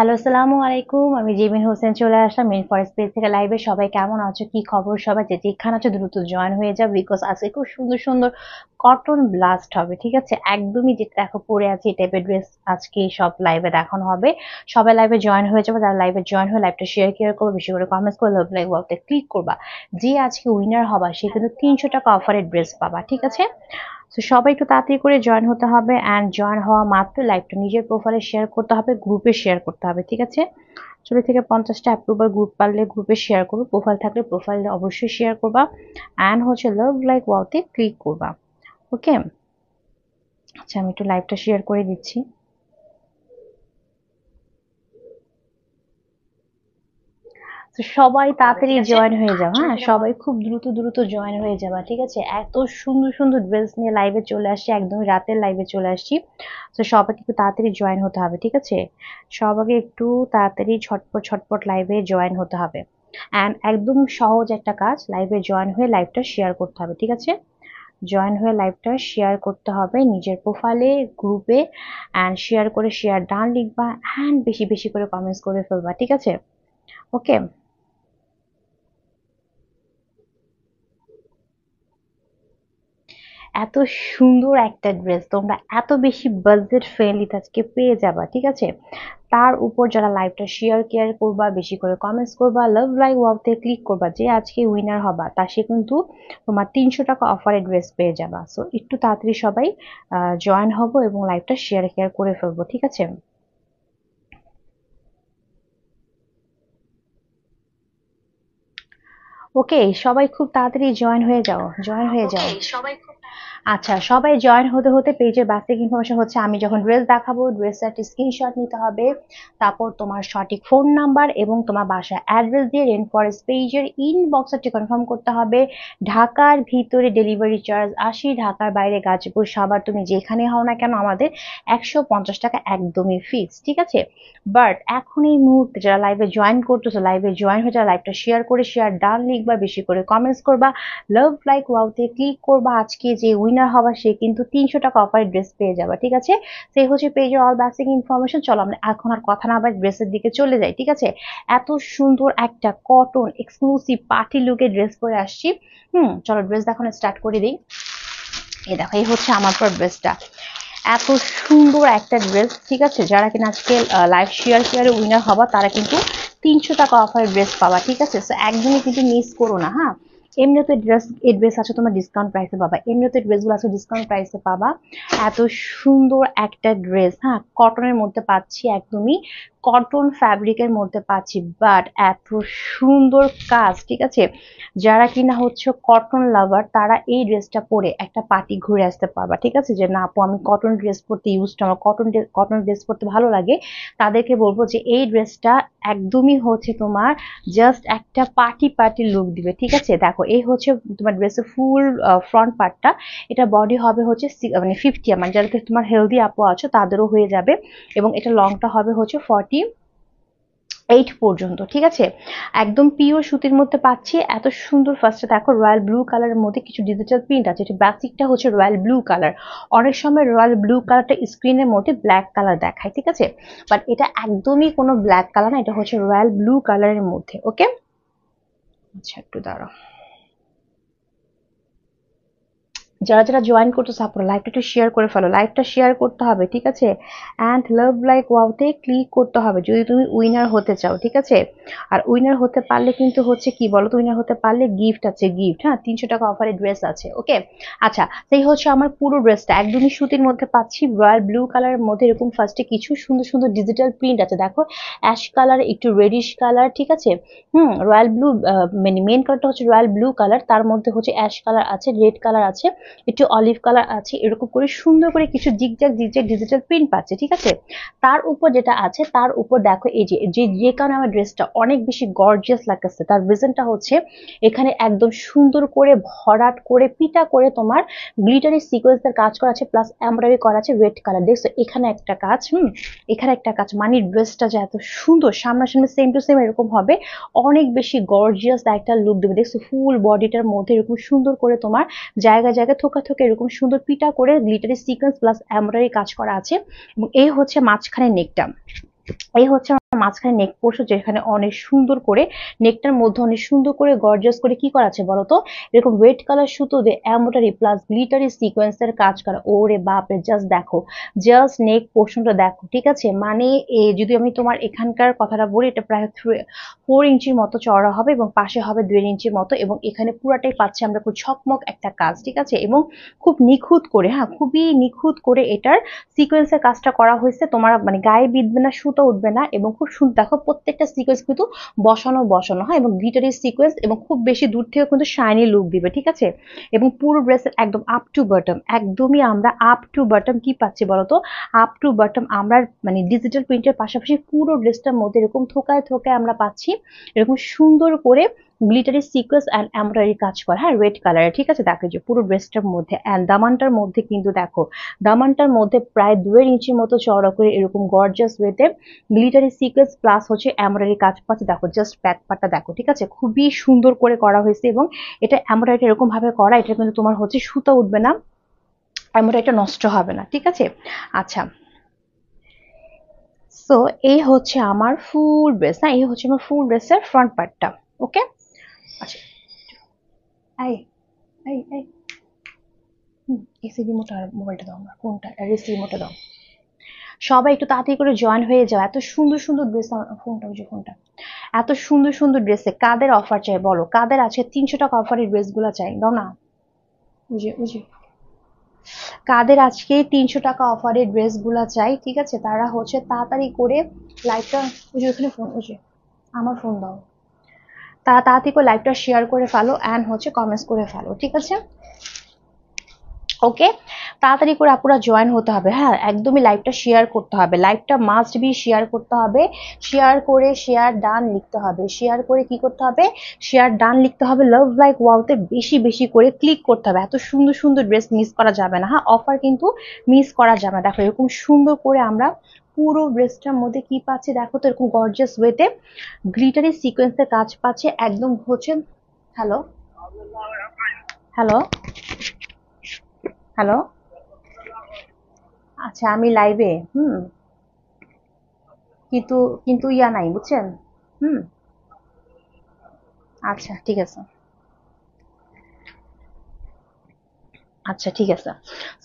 Hello সালামু আলাইকুম আমি জিমিন হোসেন চলে আসলাম মেন ফরেস্ট পেজ থেকে লাইভে সবাই কেমন আছো কি খবর সবাই যে যেখানে আছো দ্রুত জয়েন হয়ে যাও বিকজ আজকে খুব সুন্দর সুন্দর কটন ব্লাস্ট হবে ঠিক আছে একদমই যে দেখো পরে আছে এই টাইপের ড্রেস আজকে সব লাইভে দেখানো হবে সবাই লাইভে জয়েন হয়ে যাবে যারা লাইভে জয়েন হয়ে লাইভটা শেয়ার কেয়ার করবো বেশি করে কমেন্টস করে লাইভ লাইভ বলতে ক্লিক করবা যে আজকে উইনার হবা সে কিন্তু হ্যাঁ। তিনশো টাকা অফারের ড্রেস পাবা ঠিক আছে সো সবাই একটু তাড়াতাড়ি করে জয়েন হতে হবে অ্যান্ড জয়েন হওয়া মাত্র লাইভটা নিজের প্রোফাইলে শেয়ার করতে হবে গ্রুপে শেয়ার করতে হবে ঠিক আছে চল্লিশ থেকে পঞ্চাশটা অ্যাপ্রুভাল গ্রুপ পারলে গ্রুপে শেয়ার করবো প্রোফাইল থাকলে প্রোফাইলে অবশ্যই শেয়ার করবা অ্যান্ড হচ্ছে লাভ লাইক ওয়াওতে ক্লিক করবা ওকে আচ্ছা আমি একটু লাইভটা শেয়ার করে দিচ্ছি তো সবাই তাড়াতাড়ি জয়েন হয়ে যাও হ্যাঁ সবাই খুব দ্রুত দ্রুত জয়েন হয়ে যাবা ঠিক আছে এত সুন্দর সুন্দর ড্রেস নিয়ে লাইভে চলে আসছি একদম রাতের লাইভে চলে আসছি তো সবাইকে একটু তাড়াতাড়ি জয়েন হতে হবে ঠিক আছে সবাইকে একটু তাড়াতাড়ি ছটপট ছটপট লাইভে জয়েন হতে হবে অ্যান্ড একদম সহজ একটা কাজ লাইভে জয়েন হয়ে লাইভটা শেয়ার করতে হবে ঠিক আছে জয়েন হয়ে লাইভটা শেয়ার করতে হবে নিজের প্রোফাইলে গ্রুপে অ্যান্ড শেয়ার করে শেয়ার ডান লিখবা অ্যান্ড বেশি বেশি করে কমেন্টস করে ফেলবা ঠিক আছে ওকে এত সুন্দর একটা ড্রেস তোমরা এত বেশি বাজেট ফ্রেন্ডলি আজকে পেয়ে যাবা ঠিক আছে তার উপর যারা লাইভটা শেয়ার কেয়ার করবা বেশি করে কমেন্টস করবা লাভ লাইক ওয়াওতে ক্লিক করবা যে আজকে উইনার হবা তা সে কিন্তু তোমার তিনশো টাকা অফারে ড্রেস পেয়ে যাবা সো একটু তাড়াতাড়ি সবাই জয়েন হব এবং লাইভটা শেয়ার কেয়ার করে ফেলবো ঠিক আছে ওকে সবাই খুব তাড়াতাড়ি জয়েন হয়ে যাও জয়েন হয়ে যাও সবাই খুব আচ্ছা সবাই জয়েন হতে হতে পেজের বেসিক ইনফরমেশন হচ্ছে আমি যখন ড্রেস দেখাবো ড্রেসের স্ক্রিনশট নিতে হবে তারপর তোমার সঠিক ফোন নাম্বার এবং তোমার বাসার অ্যাড্রেস দিয়ে রেন ফরেস্ট পেজের ইনবক্সটি কনফার্ম করতে হবে ঢাকার ভিতরে ডেলিভারি চার্জ আসি ঢাকার বাইরে গাজীপুর সাভার তুমি যেখানে হও না কেন আমাদের একশো পঞ্চাশ টাকা একদমই ফিক্স ঠিক আছে বাট এখন এই মুহূর্তে যারা লাইভে জয়েন করতেছো লাইভে জয়েন হয়ে যারা লাইভটা শেয়ার করে শেয়ার ডান লিখবা বেশি করে কমেন্টস করবা লাভ লাইক ওয়াউতে ক্লিক করবা আজকে যে উইন উইনার হবা সে কিন্তু তিনশো টাকা অফারে ড্রেস পেয়ে যাবে ঠিক আছে সেই হচ্ছে পেজের অল বেসিক ইনফরমেশন চলো আমরা এখন আর কথা না আবার ড্রেসের দিকে চলে যাই ঠিক আছে এত সুন্দর একটা কটন এক্সক্লুসিভ পার্টি লুকে ড্রেস পরে আসছি হুম চলো ড্রেস দেখানো স্টার্ট করে দিই এ দেখো এই হচ্ছে আমার পর ড্রেসটা এত সুন্দর একটা ড্রেস ঠিক আছে যারা কিনা আজকে লাইভ শেয়ার শেয়ারে উইনার হবা তারা কিন্তু তিনশো টাকা অফারের ড্রেস পাবা ঠিক আছে তো একদমই কিন্তু মিস করো না হ্যাঁ এমনিতে ড্রেস এই ড্রেস আছে তোমার ডিসকাউন্ট প্রাইসে পাবা এমনিতে ড্রেসগুলো আছে ডিসকাউন্ট প্রাইসে পাবা এত সুন্দর একটা ড্রেস হ্যাঁ কটনের মধ্যে পাচ্ছি একদমই কটন ফ্যাব্রিকের মধ্যে পাচ্ছি বাট এত সুন্দর কাজ ঠিক আছে যারা কিনা হচ্ছে কটন লাভার তারা এই ড্রেসটা পরে একটা পার্টি ঘুরে আসতে পারবা ঠিক আছে যে না আপু আমি কটন ড্রেস পরতে ইউজ আমার কটন কটন ড্রেস পরতে ভালো লাগে তাদেরকে বলবো যে এই ড্রেসটা একদমই হচ্ছে তোমার জাস্ট একটা পার্টি পার্টি লুক দিবে ঠিক আছে দেখো এই হচ্ছে তোমার ড্রেসের ফুল ফ্রন্ট পার্টটা এটা বডি হবে হচ্ছে মানে ফিফটি আমার যারা তোমার হেলদি আপু আছো তাদেরও হয়ে যাবে এবং এটা লংটা হবে হচ্ছে ফর্টি ফর্টি এইট পর্যন্ত ঠিক আছে একদম পিওর সুতির মধ্যে পাচ্ছি এত সুন্দর ফার্স্টে দেখো রয়্যাল ব্লু কালারের মধ্যে কিছু ডিজিটাল প্রিন্ট আছে এটা বেসিকটা হচ্ছে রয়্যাল ব্লু কালার অনেক সময় রয়্যাল ব্লু কালারটা স্ক্রিনের মধ্যে ব্ল্যাক কালার দেখায় ঠিক আছে বাট এটা একদমই কোনো ব্ল্যাক কালার না এটা হচ্ছে রয়্যাল ব্লু কালারের মধ্যে ওকে আচ্ছা একটু দাঁড়াও যারা যারা জয়েন করতেছো আপনারা লাইভটা একটু শেয়ার করে ফেলো লাইভটা শেয়ার করতে হবে ঠিক আছে অ্যান্ড লাভ লাইক ওয়াউতে ক্লিক করতে হবে যদি তুমি উইনার হতে চাও ঠিক আছে আর উইনার হতে পারলে কিন্তু হচ্ছে কি বলো তো উইনার হতে পারলে গিফট আছে গিফট হ্যাঁ তিনশো টাকা অফারে ড্রেস আছে ওকে আচ্ছা সেই হচ্ছে আমার পুরো ড্রেসটা একদমই সুতির মধ্যে পাচ্ছি রয়্যাল ব্লু কালারের মধ্যে এরকম ফার্স্টে কিছু সুন্দর সুন্দর ডিজিটাল প্রিন্ট আছে দেখো অ্যাশ কালার একটু রেডিশ কালার ঠিক আছে হুম রয়্যাল ব্লু মানে মেন কালারটা হচ্ছে রয়্যাল ব্লু কালার তার মধ্যে হচ্ছে অ্যাশ কালার আছে রেড কালার আছে একটু অলিভ কালার আছে এরকম করে সুন্দর করে কিছু জিগজ্যাগ জিগজ্যাগ ডিজিটাল প্রিন্ট পাচ্ছে ঠিক আছে তার উপর যেটা আছে তার উপর দেখো এই যে যে কারণে আমার ড্রেসটা অনেক বেশি গর্জিয়াস লাগতেছে তার রিজনটা হচ্ছে এখানে একদম সুন্দর করে ভরাট করে পিটা করে তোমার গ্লিটারি সিকোয়েন্সের কাজ করা আছে প্লাস এমব্রয়ডারি করা আছে রেড কালার দেখছো এখানে একটা কাজ হুম এখানে একটা কাজ মানে ড্রেসটা যে এত সুন্দর সামনাসামনি সেম টু সেম এরকম হবে অনেক বেশি গর্জিয়াস একটা লুক দেবে দেখছো ফুল বডিটার মধ্যে এরকম সুন্দর করে তোমার জায়গা জায়গায় থোকা থোকা এরকম সুন্দর পিটা করে গ্লিটারের সিকোয়েন্স প্লাস এমব্রয়ডারি কাজ করা আছে এবং এই হচ্ছে মাঝখানে নেকটা এই হচ্ছে মাঝখানে নেক পোর্শন যেখানে অনেক সুন্দর করে নেকটার মধ্যে অনেক সুন্দর করে গর্জাস করে কি করা আছে বলতো এরকম রেড কালার সুতো দিয়ে অ্যামোটারি প্লাস গ্লিটারি সিকোয়েন্সের কাজ করা ওরে বাপরে জাস্ট দেখো জাস্ট নেক পোর্শনটা দেখো ঠিক আছে মানে এ যদি আমি তোমার এখানকার কথাটা বলি এটা প্রায় ফোর ইঞ্চির মতো চড়া হবে এবং পাশে হবে দুই ইঞ্চির মতো এবং এখানে পুরাটাই পাচ্ছি আমরা খুব ছকমক একটা কাজ ঠিক আছে এবং খুব নিখুঁত করে হ্যাঁ খুবই নিখুঁত করে এটার সিকোয়েন্সের কাজটা করা হয়েছে তোমার মানে গায়ে বিঁধবে না সুতো উঠবে না এবং খুব সুন্দর দেখো প্রত্যেকটা সিকোয়েন্স কিন্তু বসানো বসানো হয় হ্যাঁ? এবং গ্লিটারের সিকোয়েন্স এবং খুব বেশি দূর থেকে কিন্তু শাইনি লুক দিবে ঠিক আছে এবং পুরো ড্রেসের একদম আপ টু বটম একদমই আমরা আপ টু বটম কি পাচ্ছি বলতো আপ টু বটম আমরা মানে ডিজিটাল প্রিন্টের পাশাপাশি পুরো ড্রেসটার মধ্যে এরকম থোকায় থোকায় আমরা পাচ্ছি এরকম সুন্দর করে গ্লিটারি সিকোয়েন্স অ্যান্ড এমব্রয়ডারি কাজ করা হ্যাঁ রেড কালারে ঠিক আছে দেখো যে পুরো ড্রেসটার মধ্যে অ্যান্ড দামানটার মধ্যে কিন্তু দেখো দামানটার মধ্যে প্রায় দুয়ের ইঞ্চির মতো চড়া করে এরকম গর্জাস ওয়েতে গ্লিটারি সিকোয়েন্স প্লাস হচ্ছে এমব্রয়ডারি কাজ পাচ্ছে দেখো জাস্ট পাটটা দেখো ঠিক আছে খুবই সুন্দর করে করা হয়েছে এবং এটা এমব্রয়ডারি এরকমভাবে করা এটা কিন্তু তোমার হচ্ছে সুতা উঠবে না এমব্রয়ডারিটা নষ্ট হবে না ঠিক আছে আচ্ছা সো এই হচ্ছে আমার ফুল ড্রেস হ্যাঁ এই হচ্ছে আমার ফুল ড্রেসের ফ্রন্ট পার্টটা ওকে আচ্ছা এই এই এই হুম এসি মোবাইলটা দাও আমার কোনটা এসি রিমোটটা দাও সবাই একটু তাড়াতাড়ি করে জয়েন হয়ে যাও এত সুন্দর সুন্দর ড্রেস ফোনটা যে ফোনটা এত সুন্দর সুন্দর ড্রেসে কাদের অফার চাই বলো কাদের আছে তিনশো টাকা অফারের ড্রেসগুলো চাই দাও না বুঝে বুঝে কাদের আজকে তিনশো টাকা অফারের ড্রেসগুলো চাই ঠিক আছে তারা হচ্ছে তাড়াতাড়ি করে লাইটটা ওই যে ওখানে ফোন ওই আমার ফোন দাও তাড়াতাড়ি করে লাইভটা শেয়ার করে ফেলো অ্যান্ড হচ্ছে কমেন্টস করে ফেলো ঠিক আছে ওকে তাড়াতাড়ি করে আপুরা জয়েন হতে হবে হ্যাঁ একদমই লাইভটা শেয়ার করতে হবে লাইভটা মাস্ট বি শেয়ার করতে হবে শেয়ার করে শেয়ার ডান লিখতে হবে শেয়ার করে কি করতে হবে শেয়ার ডান লিখতে হবে লাভ লাইক ওয়াওতে বেশি বেশি করে ক্লিক করতে হবে এত সুন্দর সুন্দর ড্রেস মিস করা যাবে না হ্যাঁ অফার কিন্তু মিস করা যাবে না দেখো এরকম সুন্দর করে আমরা পুরো ড্রেসটার মধ্যে কি পাচ্ছি দেখো তো এরকম গর্জিয়াস ওয়েতে গ্লিটারি সিকোয়েন্সের কাজ পাচ্ছে একদম হচ্ছে হ্যালো হ্যালো হ্যালো আচ্ছা আমি লাইভে হুম কিন্তু কিন্তু ইয়া নাই বুঝছেন হুম আচ্ছা ঠিক আছে আচ্ছা ঠিক আছে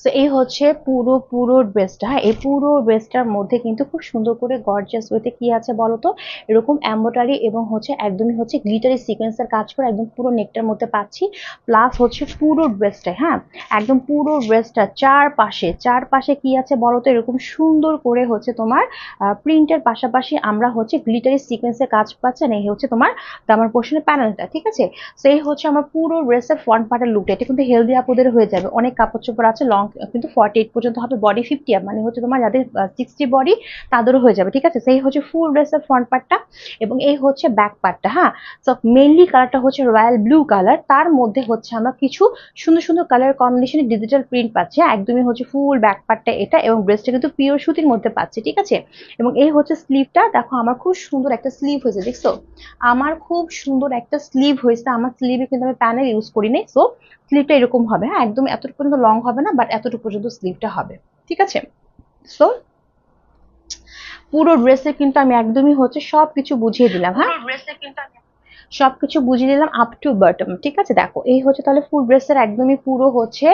সো এই হচ্ছে পুরো পুরো ড্রেসটা এই পুরো ড্রেসটার মধ্যে কিন্তু খুব সুন্দর করে গর্জাস ওয়েতে কি আছে বলতো এরকম অ্যাম্বোটারি এবং হচ্ছে একদমই হচ্ছে গ্লিটারি সিকোয়েন্সের কাজ করে একদম পুরো নেকটার মধ্যে পাচ্ছি প্লাস হচ্ছে পুরো ড্রেসটা হ্যাঁ একদম পুরো ড্রেসটা চারপাশে চারপাশে কি আছে বলতো এরকম সুন্দর করে হচ্ছে তোমার প্রিন্টের পাশাপাশি আমরা হচ্ছে গ্লিটারি সিকোয়েন্সের কাজ না এই হচ্ছে তোমার দামার পোর্শনের প্যানেলটা ঠিক আছে সেই হচ্ছে আমার পুরো ড্রেসের ফ্রন্ট পার্টের লুকটা এটা কিন্তু হেলদি আপুদের হয়ে যাবে অনেক কাপড় চোপড় আছে লং কিন্তু ফর্টি এইট পর্যন্ত হবে বডি ফিফটি মানে হচ্ছে তোমার যাদের সিক্সটি বডি তাদেরও হয়ে যাবে ঠিক আছে সেই হচ্ছে ফুল ড্রেসের ফ্রন্ট পার্টটা এবং এই হচ্ছে ব্যাক পার্টটা হ্যাঁ সো মেনলি কালারটা হচ্ছে রয়্যাল ব্লু কালার তার মধ্যে হচ্ছে আমরা কিছু সুন্দর সুন্দর কালার কম্বিনেশনে ডিজিটাল প্রিন্ট পাচ্ছি হ্যাঁ? একদমই হচ্ছে ফুল ব্যাক পার্টটা এটা এবং ব্রেসটা কিন্তু পিওর সুতির মধ্যে পাচ্ছি ঠিক আছে এবং এই হচ্ছে স্লিভটা দেখো আমার খুব সুন্দর একটা স্লিভ হয়েছে দেখছো আমার খুব সুন্দর একটা স্লিভ হয়েছে আমার স্লিভে কিন্তু আমি প্যানেল ইউজ করি নাই সো স্লিভটা এরকম হবে হ্যাঁ একদম এতটুকু পর্যন্ত লং হবে না বাট এতটুকু পর্যন্ত স্লিভটা হবে ঠিক আছে সো পুরো ড্রেসে কিন্তু আমি একদমই হচ্ছে সব কিছু বুঝিয়ে দিলাম হ্যাঁ ড্রেসে কিন্তু আমি সবকিছু বুঝিয়ে দিলাম আপ টু বটম ঠিক আছে দেখো এই হচ্ছে তাহলে ফুল ড্রেসের একদমই পুরো হচ্ছে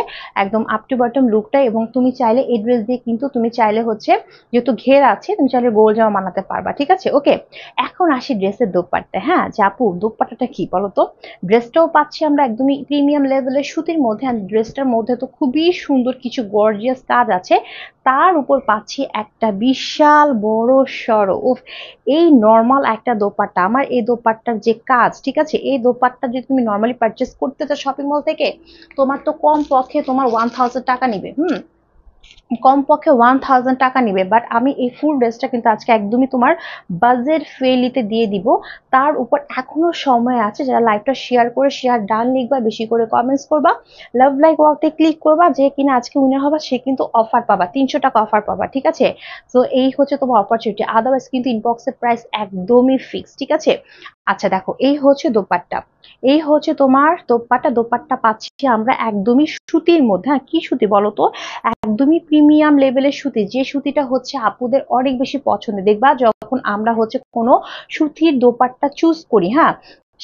একদম আপ টু বটম লুকটা এবং তুমি চাইলে এই ড্রেস দিয়ে কিন্তু তুমি চাইলে হচ্ছে যেহেতু ঘের আছে তুমি চাইলে গোল জামা বানাতে পারবা ঠিক আছে ওকে এখন আসি ড্রেসের দোপাট্টা হ্যাঁ জাপু দোপাট্টাটা কি বলো তো ড্রেসটাও পাচ্ছি আমরা একদমই প্রিমিয়াম লেভেলের সুতির মধ্যে ড্রেসটার মধ্যে তো খুবই সুন্দর কিছু গর্জিয়াস কাজ আছে তার উপর পাচ্ছি একটা বিশাল বড় সড় উফ এই নর্মাল একটা দোপাট্টা আমার এই দোপাট্টার যে কাজ কাজ ঠিক আছে এই দোপাট্টা যদি তুমি নর্মালি পারচেস করতে চাও শপিং মল থেকে তোমার তো কম পক্ষে তোমার ওয়ান টাকা নিবে হুম কমপক্ষে ওয়ান থাউজেন্ড টাকা নেবে বাট আমি এই ফুল ড্রেসটা কিন্তু আজকে একদমই তোমার বাজেট ফেলিতে দিয়ে দিব তার উপর এখনো সময় আছে যারা লাইভটা শেয়ার করে শেয়ার ডান লিখবা বেশি করে কমেন্টস করবা লাভ লাইক ওয়াকতে ক্লিক করবা যে কিনা আজকে উইনার হবা সে কিন্তু অফার পাবা তিনশো টাকা অফার পাবা ঠিক আছে তো এই হচ্ছে তোমার অপরচুনিটি আদারওয়াইজ কিন্তু ইনবক্সের প্রাইস একদমই ফিক্স ঠিক আছে আচ্ছা দেখো এই হচ্ছে দোপারটা এই হচ্ছে তোমার দোপারটা দোপারটা পাচ্ছি আমরা একদমই সুতির মধ্যে হ্যাঁ কি সুতি বলো তো একদমই প্রিমিয়াম লেভেলের সুতি যে সুতিটা হচ্ছে আপুদের অনেক বেশি পছন্দের দেখবা যখন আমরা হচ্ছে কোনো সুতির দোপাট্টা চুজ করি হ্যাঁ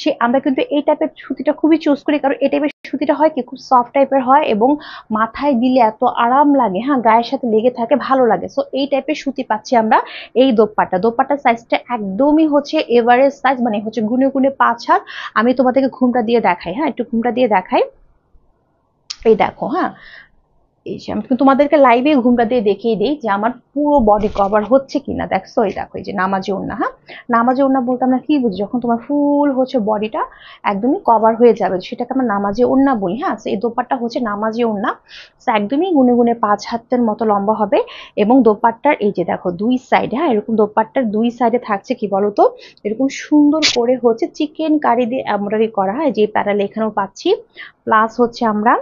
সে আমরা কিন্তু এই টাইপের সুতিটা খুবই চুজ করি কারণ এই টাইপের সুতিটা হয় কি খুব সফট টাইপের হয় এবং মাথায় দিলে এত আরাম লাগে হ্যাঁ গায়ের সাথে লেগে থাকে ভালো লাগে সো এই টাইপের সুতি পাচ্ছি আমরা এই দোপাট্টা দোপাট্টার সাইজটা একদমই হচ্ছে এভারেজ সাইজ মানে হচ্ছে গুনে গুনে পাঁচ হাত আমি তোমাদেরকে ঘুমটা দিয়ে দেখাই হ্যাঁ একটু ঘুমটা দিয়ে দেখাই এই দেখো হ্যাঁ এই যে আমি তোমাদেরকে লাইভে ঘুমটা দিয়ে দেখিয়ে দিই যে আমার পুরো বডি কভার হচ্ছে কিনা দেখছো এই দেখো এই যে নামাজে ওন্না হ্যাঁ নামাজে ওন্না বলতে আমরা কি বুঝি যখন তোমার ফুল হচ্ছে বডিটা একদমই কভার হয়ে যাবে সেটাকে আমরা নামাজে ওন্না বলি হ্যাঁ এই দোপাট্টা হচ্ছে নামাজে ওন্না একদমই গুনে গুনে পাঁচ হাতের মতো লম্বা হবে এবং দোপাট্টার এই যে দেখো দুই সাইডে হ্যাঁ এরকম দোপাট্টার দুই সাইডে থাকছে কি বলতো এরকম সুন্দর করে হচ্ছে চিকেন কারি দিয়ে এমব্রয়ডারি করা হয় হ্যাঁ? যে প্যারা এখানেও পাচ্ছি প্লাস হচ্ছে আমরা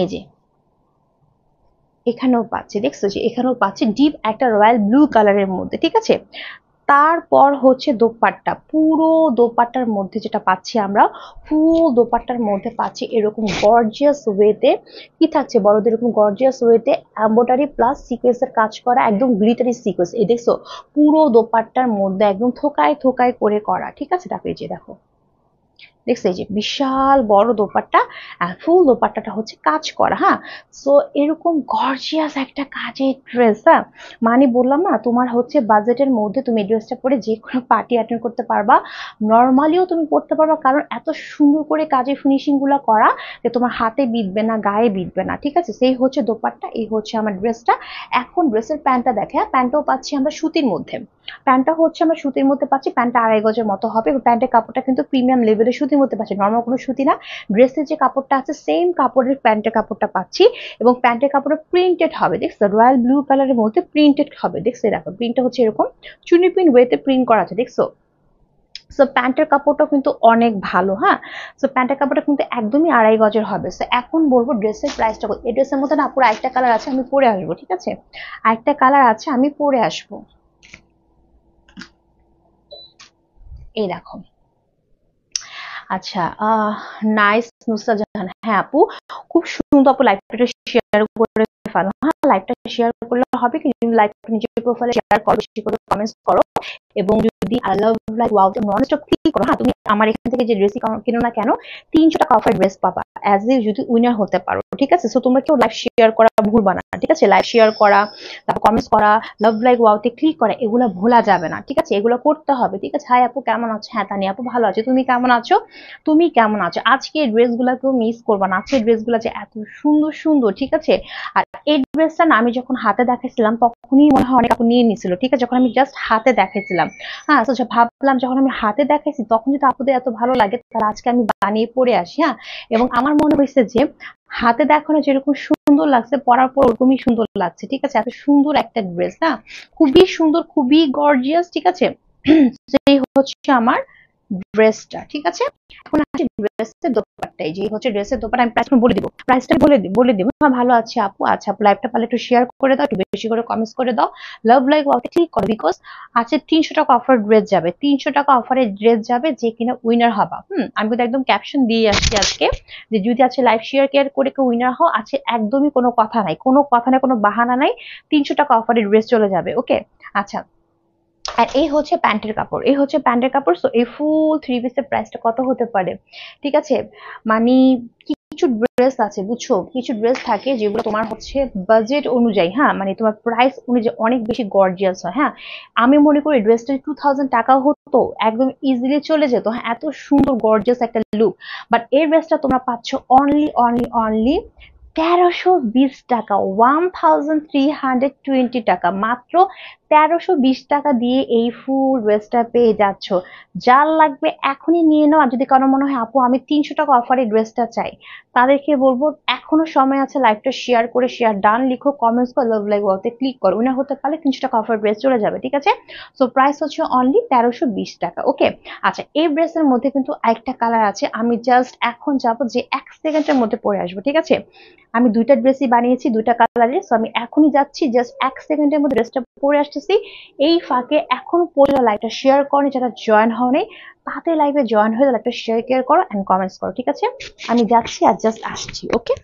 এই যে এখানেও পাচ্ছি দেখছো যে এখানেও পাচ্ছি ডিপ একটা রয়্যাল ব্লু কালারের মধ্যে ঠিক আছে তারপর হচ্ছে দোপাট্টা পুরো দোপাট্টার মধ্যে যেটা পাচ্ছি আমরা ফুল দোপাট্টার মধ্যে পাচ্ছি এরকম গর্জিয়াস ওয়েতে কি থাকছে বড়দের এরকম গর্জিয়াস ওয়েতে অ্যাম্বোটারি প্লাস এর কাজ করা একদম গ্লিটারি সিকোয়েন্স এই দেখছো পুরো দোপাট্টার মধ্যে একদম থোকায় থোকায় করে করা ঠিক আছে তাকে যে দেখো দেখছে যে বিশাল বড় দোপাট্টা আর ফুল দোপাট্টাটা হচ্ছে কাজ করা হ্যাঁ সো এরকম গর্জিয়াস একটা কাজের ড্রেস হ্যাঁ মানে বললাম না তোমার হচ্ছে বাজেটের মধ্যে তুমি ড্রেসটা পরে যে কোনো পার্টি অ্যাটেন্ড করতে পারবা নর্মালিও তুমি পড়তে পারবা কারণ এত সুন্দর করে কাজের ফিনিশিংগুলো করা যে তোমার হাতে বিঁধবে না গায়ে বিঁধবে না ঠিক আছে সেই হচ্ছে দোপাট্টা এই হচ্ছে আমার ড্রেসটা এখন ড্রেসের প্যান্টটা দেখে হ্যাঁ? প্যান্টও পাচ্ছি আমরা সুতির মধ্যে প্যান্টটা হচ্ছে আমরা সুতির মধ্যে পাচ্ছি প্যান্টটা আড়াই গজের মতো হবে প্যান্টের কাপড়টা কিন্তু প্রিমিয়াম লেভেলের সুতির সুতির মধ্যে পাচ্ছি নর্মাল কোনো সুতি না ড্রেসের যে কাপড়টা আছে সেম কাপড়ের প্যান্টের কাপড়টা পাচ্ছি এবং প্যান্টের কাপড়টা প্রিন্টেড হবে দেখছো রয়্যাল ব্লু কালারের মধ্যে প্রিন্টেড হবে দেখছো দেখো প্রিন্টটা হচ্ছে এরকম চুনি প্রিন্ট ওয়েতে প্রিন্ট করা আছে দেখছো সো প্যান্টের কাপড়টাও কিন্তু অনেক ভালো হ্যাঁ সো প্যান্টের কাপড়টা কিন্তু একদমই আড়াই গজের হবে সো এখন বলবো ড্রেসের প্রাইসটা এই ড্রেসের মধ্যে না পুরো একটা কালার আছে আমি পরে আসবো ঠিক আছে আরেকটা কালার আছে আমি পরে আসবো এই দেখো আচ্ছা নাইস নুসরা জাহান হ্যাঁ আপু খুব সুন্দর আপু লাইভটা শেয়ার করে ফেলো হ্যাঁ লাইভটা শেয়ার করলে হবে কি লাইভ নিজের প্রোফাইলে শেয়ার করো বেশি করে কমেন্টস করো এবং যদি আই লাভ লাইক ওয়াউতে নন স্টপ ক্লিক করো হ্যাঁ তুমি আমার এখান থেকে যে ড্রেস কিনো না কেন তিনশো টাকা অফার ড্রেস পাবা অ্যাজ এ যদি উইনার হতে পারো ঠিক আছে সো তোমরা কেউ লাইভ শেয়ার করা ভুল না ঠিক আছে লাইভ শেয়ার করা তারপর কমেন্টস করা লাভ লাইক ওয়াউতে ক্লিক করা এগুলো ভোলা যাবে না ঠিক আছে এগুলো করতে হবে ঠিক আছে হ্যাঁ আপু কেমন আছো হ্যাঁ তানি আপু ভালো আছে তুমি কেমন আছো তুমি কেমন আছো আজকে ড্রেসগুলোকেও মিস করবা না আজকে ড্রেসগুলো যে এত সুন্দর সুন্দর ঠিক আছে আর এই ড্রেসটা না আমি যখন হাতে দেখাচ্ছিলাম তখনই মনে হয় অনেক আপু নিয়ে নিছিল ঠিক আছে যখন আমি জাস্ট হাতে দেখ দেখাইছিলাম হ্যাঁ আচ্ছা ভাবলাম যখন আমি হাতে দেখাইছি তখন যদি আপুদের এত ভালো লাগে তাহলে আজকে আমি বানিয়ে পড়ে আসি হ্যাঁ এবং আমার মনে হয়েছে যে হাতে দেখানো যেরকম সুন্দর লাগছে পরার পর ওরকমই সুন্দর লাগছে ঠিক আছে এত সুন্দর একটা ড্রেস না খুবই সুন্দর খুবই গর্জিয়াস ঠিক আছে সেই হচ্ছে আমার ড্রেসটা ঠিক আছে এখন আছে ড্রেসের দোপাট্টাই যে হচ্ছে ড্রেসের দোপাট্টা আমি প্রাইস বলে দিব প্রাইসটা বলে দিই বলে দিব হ্যাঁ ভালো আছে আপু আচ্ছা আপু লাইভটা পালে একটু শেয়ার করে দাও একটু বেশি করে কমেন্টস করে দাও লাভ লাইক ওকে ঠিক করো বিকজ আছে তিনশো টাকা অফার ড্রেস যাবে তিনশো টাকা অফারে ড্রেস যাবে যে কিনা উইনার হবা হুম আমি কিন্তু একদম ক্যাপশন দিয়ে আসছি আজকে যে যদি আছে লাইভ শেয়ার কেয়ার করে কেউ উইনার হও আছে একদমই কোনো কথা নাই কোনো কথা নাই কোনো বাহানা নাই তিনশো টাকা অফারে ড্রেস চলে যাবে ওকে আচ্ছা আর এই হচ্ছে প্যান্টের কাপড় এই হচ্ছে প্যান্টের কাপড় সো এই ফুল থ্রি পিসের প্রাইসটা কত হতে পারে ঠিক আছে মানে কিছু ড্রেস আছে বুঝছো কিছু ড্রেস থাকে যেগুলো তোমার হচ্ছে বাজেট অনুযায়ী হ্যাঁ মানে তোমার প্রাইস অনুযায়ী অনেক বেশি গর্জিয়াস হয় হ্যাঁ আমি মনে করি ড্রেসটা টু থাউজেন্ড টাকা হতো একদম ইজিলি চলে যেত হ্যাঁ এত সুন্দর গর্জিয়াস একটা লুক বাট এই ড্রেসটা তোমরা পাচ্ছ অনলি অনলি অনলি তেরোশো বিশ টাকা one thousand three hundred twenty টাকা মাত্র তেরোশো বিশ টাকা দিয়ে এই ফুল ড্রেসটা পেয়ে যাচ্ছ যার লাগবে এখনই নিয়ে নাও আর যদি কারো মনে হয় আপু আমি তিনশো টাকা অফারে ড্রেসটা চাই তাদেরকে বলবো এখনো সময় আছে লাইভটা শেয়ার করে শেয়ার ডান লিখো কমেন্টস করো লাভ লাইভ ওতে ক্লিক করো উনি হতে পারলে তিনশো টাকা অফার ড্রেস চলে যাবে ঠিক আছে সো প্রাইস হচ্ছে অনলি তেরোশো বিশ টাকা ওকে আচ্ছা এই ড্রেসের মধ্যে কিন্তু একটা কালার আছে আমি জাস্ট এখন যাবো যে এক সেকেন্ডের মধ্যে পরে আসবো ঠিক আছে আমি দুইটা ড্রেসই বানিয়েছি দুইটা কালারের সো আমি এখনই যাচ্ছি জাস্ট এক সেকেন্ডের মধ্যে ড্রেসটা পরে আসছি করতেছি এই ফাঁকে এখন পর্যন্ত লাইভটা শেয়ার করনি যারা জয়েন হওনি তাতে লাইভে জয়েন হয়ে লাইভটা শেয়ার কেয়ার করো অ্যান্ড কমেন্টস করো ঠিক আছে আমি যাচ্ছি আর জাস্ট আসছি ওকে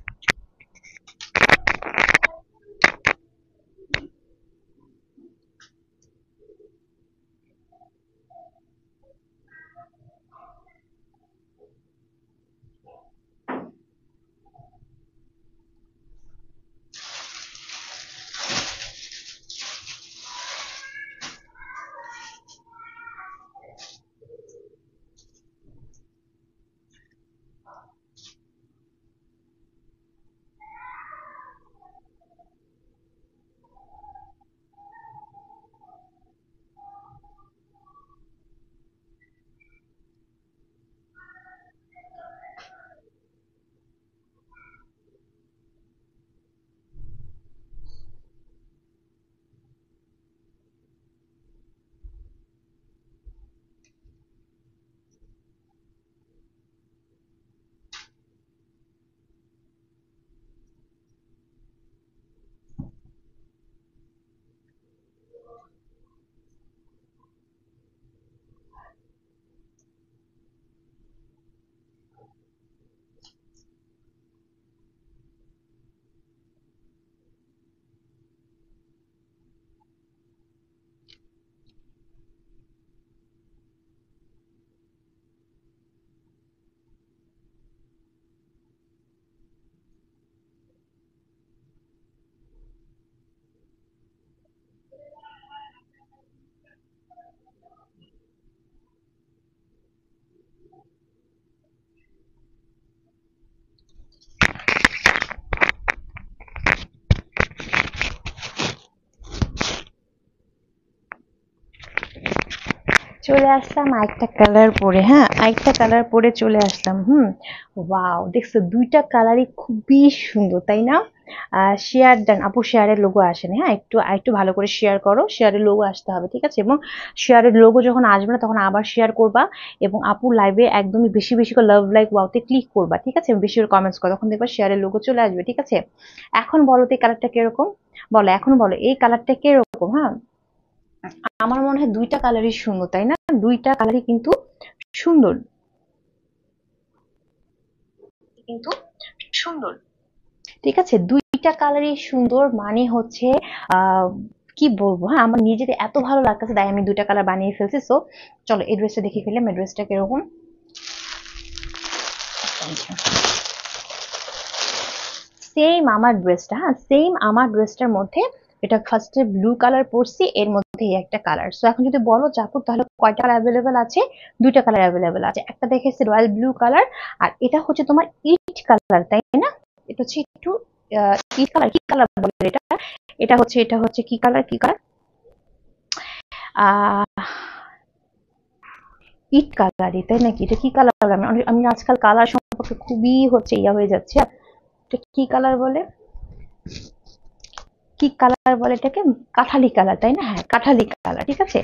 চলে আসলাম আরেকটা কালার পরে হ্যাঁ আরেকটা কালার পরে চলে আসলাম হুম ওয়াও দেখছো দুইটা কালারই খুবই সুন্দর তাই না শেয়ার ডান আপু শেয়ারের লোগো আসেনি হ্যাঁ একটু একটু ভালো করে শেয়ার করো শেয়ারের লোগো আসতে হবে ঠিক আছে এবং শেয়ারের লোগো যখন আসবে না তখন আবার শেয়ার করবা এবং আপু লাইভে একদমই বেশি বেশি করে লাভ লাইক ওয়াওতে ক্লিক করবা ঠিক আছে বেশি করে কমেন্টস করো তখন দেখবা শেয়ারের লোগো চলে আসবে ঠিক আছে এখন বলো তো এই কালারটা কিরকম বলো এখন বলো এই কালারটা কিরকম হ্যাঁ আমার মনে হয় দুইটা কালারই সুন্দর তাই না দুইটা কালারই কিন্তু সুন্দর কিন্তু সুন্দর ঠিক আছে দুইটা কালারই সুন্দর মানে হচ্ছে কি বলবো হ্যাঁ আমার নিজের এত ভালো লাগতেছে তাই আমি দুইটা কালার বানিয়ে ফেলছি সো চলো এই ড্রেসটা দেখে ফেললাম এই ড্রেসটা কিরকম সেম আমার ড্রেসটা হ্যাঁ সেম আমার ড্রেসটার মধ্যে এটা ফার্স্টে ব্লু কালার পরছি এর মধ্যে এই একটা কালার সো এখন যদি বলো চাপুর তাহলে কয়টা কালার অ্যাভেলেবেল আছে দুইটা কালার অ্যাভেলেবেল আছে একটা দেখেছি রয়্যাল ব্লু কালার আর এটা হচ্ছে তোমার ইট কালার তাই না এটা হচ্ছে একটু কি কালার কি কালার বলে এটা এটা হচ্ছে এটা হচ্ছে কি কালার কি কালার ইট কালারই তাই নাকি এটা কি কালার আমি আমি আজকাল কালার সম্পর্কে খুবই হচ্ছে ইয়া হয়ে যাচ্ছে এটা কি কালার বলে কি কালার বলে এটাকে কাঠালি কালার তাই না হ্যাঁ কাঠালি কালার ঠিক আছে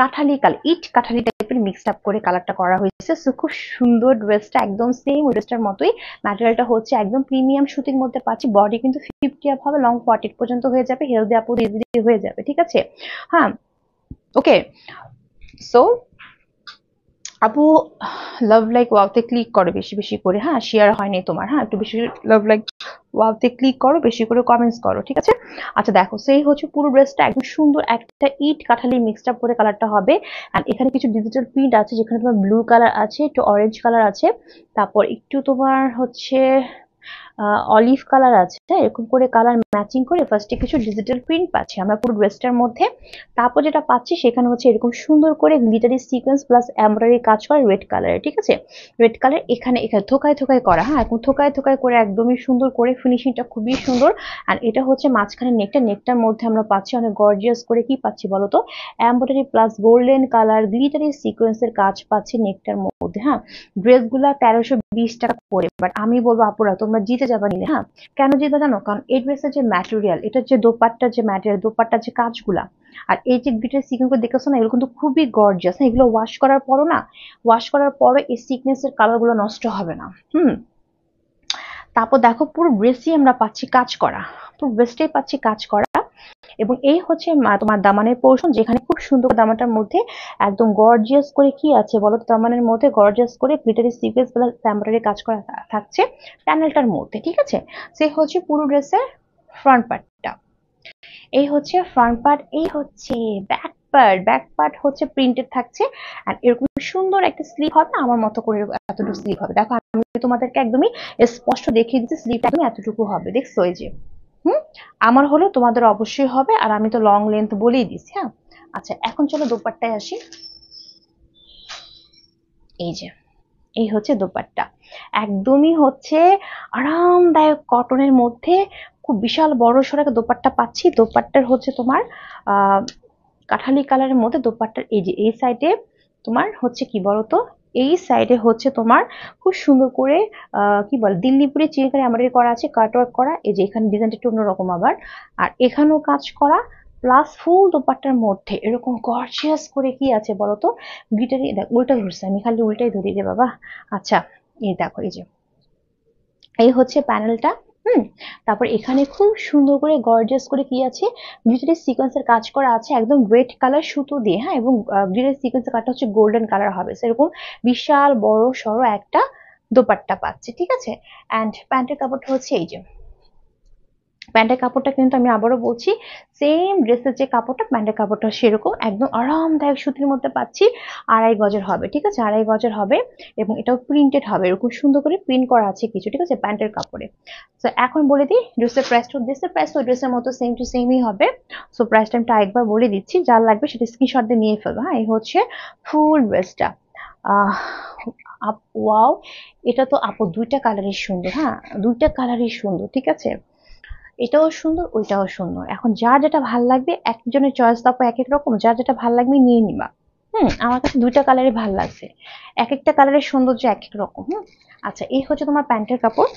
কাঠালি কালার ইট কাঠালি টাইপের মিক্সড আপ করে কালারটা করা হয়েছে সো খুব সুন্দর ড্রেসটা একদম সেম ড্রেসটার মতোই ম্যাটেরিয়ালটা হচ্ছে একদম প্রিমিয়াম সুতির মধ্যে পাচ্ছি বডি কিন্তু ফিফটি আপ হবে লং ফর্টি পর্যন্ত হয়ে যাবে হেলদি আপ ইজিলি হয়ে যাবে ঠিক আছে হ্যাঁ ওকে সো আপু লাভ লাইক ওয়াওতে ক্লিক করো বেশি বেশি করে হ্যাঁ শেয়ার হয়নি তোমার হ্যাঁ একটু বেশি লাভ লাইক ওয়ালতে ক্লিক করো বেশি করে কমেন্টস করো ঠিক আছে আচ্ছা দেখো সেই হচ্ছে পুরো ড্রেসটা একদম সুন্দর একটা ইট কাঠালি মিক্সড আপ করে কালারটা হবে আর এখানে কিছু ডিজিটাল প্রিন্ট আছে যেখানে তোমার ব্লু কালার আছে একটু অরেঞ্জ কালার আছে তারপর একটু তোমার হচ্ছে অলিভ কালার আছে হ্যাঁ, এরকম করে কালার ম্যাচিং করে ফার্স্টে কিছু ডিজিটাল প্রিন্ট পাচ্ছি আমরা পুরো ড্রেসটার মধ্যে তারপর যেটা পাচ্ছি সেখানে হচ্ছে এরকম সুন্দর করে গ্লিটারি সিকোয়েন্স প্লাস এমব্রয়ডারি কাজ করে রেড কালারে ঠিক আছে রেড কালার এখানে এখানে থোকায় থোকায় করা হ্যাঁ এখন থোকায় থোকায় করে একদমই সুন্দর করে ফিনিশিংটা খুবই সুন্দর আর এটা হচ্ছে মাঝখানে নেকটা নেকটার মধ্যে আমরা পাচ্ছি অনেক গর্জিয়াস করে কি পাচ্ছি বলতো embroidery plus golden colour glittery সিকোয়েন্সের কাজ পাচ্ছি নেকটার মধ্যে হ্যাঁ ড্রেসগুলা তেরোশো বিশ টাকা করে বাট আমি বলবো আপুরা তোমরা জিতে যাবা নিলে হ্যাঁ কেন জিতবা জানো কারণ এই ড্রেসের যে ম্যাটেরিয়াল এটার যে দোপাট্টার যে ম্যাটেরিয়াল দোপাটটা যে কাজগুলা আর এই যে গ্রিটের সিকুয়েন্সগুলো দেখেছো না এগুলো কিন্তু খুবই গর্জাস হ্যাঁ এগুলো ওয়াশ করার পরও না ওয়াশ করার পরও এই সিকনেসের কালারগুলো নষ্ট হবে না হুম তারপর দেখো পুরো ব্রেস্টই আমরা পাচ্ছি কাজ করা পুরো ব্রেস্টেই পাচ্ছি কাজ করা এবং এই হচ্ছে তোমার দামানের পোর্শন যেখানে খুব সুন্দর দামাটার মধ্যে একদম গর্জিয়াস করে কি আছে বলো দামানের মধ্যে গর্জিয়াস করে গ্লিটারি সিকুয়েন্স প্লাস স্যাম্বারের কাজ করা থাকছে প্যানেলটার মধ্যে ঠিক আছে সে হচ্ছে পুরো ড্রেসের ফ্রন্ট পার্টটা এই হচ্ছে ফ্রন্ট পার্ট এই হচ্ছে ব্যাক পার্ট ব্যাক পার্ট হচ্ছে প্রিন্টেড থাকছে আর এরকম সুন্দর একটা স্লিপ হবে আমার মতো করে এতটুকু স্লিপ হবে দেখো আমি তোমাদেরকে একদমই স্পষ্ট দেখিয়ে দিচ্ছি স্লিপ একদমই এতটুকু হবে দেখছো এই যে হুম আমার হলো তোমাদের অবশ্যই হবে আর আমি তো লং লেন্থ বলেই দিচ্ছি হ্যাঁ আচ্ছা এখন চলো দোপাট্টায় আসি এই যে এই হচ্ছে দোপাট্টা একদমই হচ্ছে আরামদায়ক কটনের মধ্যে খুব বিশাল বড় সড়ক একটা দোপাট্টা পাচ্ছি দোপাট্টার হচ্ছে তোমার আহ কাঠালি কালারের মধ্যে দোপাট্টার এই যে এই সাইডে তোমার হচ্ছে কি বলতো এই সাইডে হচ্ছে তোমার খুব সুন্দর করে কি বল দিল্লিপুরে চিরকারি আমাদের করা আছে কাটওয়ার্ক করা এই যে এখানে ডিজাইনটা একটু অন্যরকম আবার আর এখানেও কাজ করা প্লাস ফুল দোপাট্টার মধ্যে এরকম গর্জিয়াস করে কি আছে বলতো গিটারি দেখ উল্টা ধরছে আমি খালি উল্টাই ধরি রে বাবা আচ্ছা এই দেখো এই যে এই হচ্ছে প্যানেলটা হুম তারপর এখানে খুব সুন্দর করে গর্জাস করে কি আছে গ্লিটারের সিকোয়েন্সের কাজ করা আছে একদম রেড কালার সুতো দিয়ে হ্যাঁ এবং গ্লিটারের সিকোয়েন্সের কাজটা হচ্ছে গোল্ডেন কালার হবে সেরকম বিশাল বড় সড় একটা দোপাট্টা পাচ্ছে ঠিক আছে অ্যান্ড প্যান্টের কাপড়টা হচ্ছে এই যে প্যান্টের কাপড়টা কিন্তু আমি আবারও বলছি সেম ড্রেসের যে কাপড়টা প্যান্টের কাপড়টা সেরকম একদম আরামদায়ক সুতির মধ্যে পাচ্ছি আড়াই গজের হবে ঠিক আছে আড়াই গজের হবে এবং এটাও প্রিন্টেড হবে এরকম সুন্দর করে প্রিন্ট করা আছে কিছু ঠিক আছে প্যান্টের কাপড়ে সো এখন বলে দিই ড্রেসের প্রাইসটা ড্রেসের প্রাইস তো ড্রেসের মতো সেম টু সেমই হবে সো প্রাইস টাইমটা একবার বলে দিচ্ছি যার লাগবে সেটা স্ক্রিনশট দিয়ে নিয়ে ফেলবো হ্যাঁ এই হচ্ছে ফুল ড্রেসটা ওয়াও এটা তো আপু দুইটা কালারের সুন্দর হ্যাঁ দুইটা কালারের সুন্দর ঠিক আছে এটাও সুন্দর ওইটাও সুন্দর এখন যার যেটা ভাল লাগবে একজনের চয়েস তারপর এক এক রকম যার যেটা ভাল লাগবে নিয়ে নিবা হুম আমার কাছে দুইটা কালারই ভাল লাগছে এক একটা কালারের সৌন্দর্য এক এক রকম হুম আচ্ছা এই হচ্ছে তোমার প্যান্টের কাপড়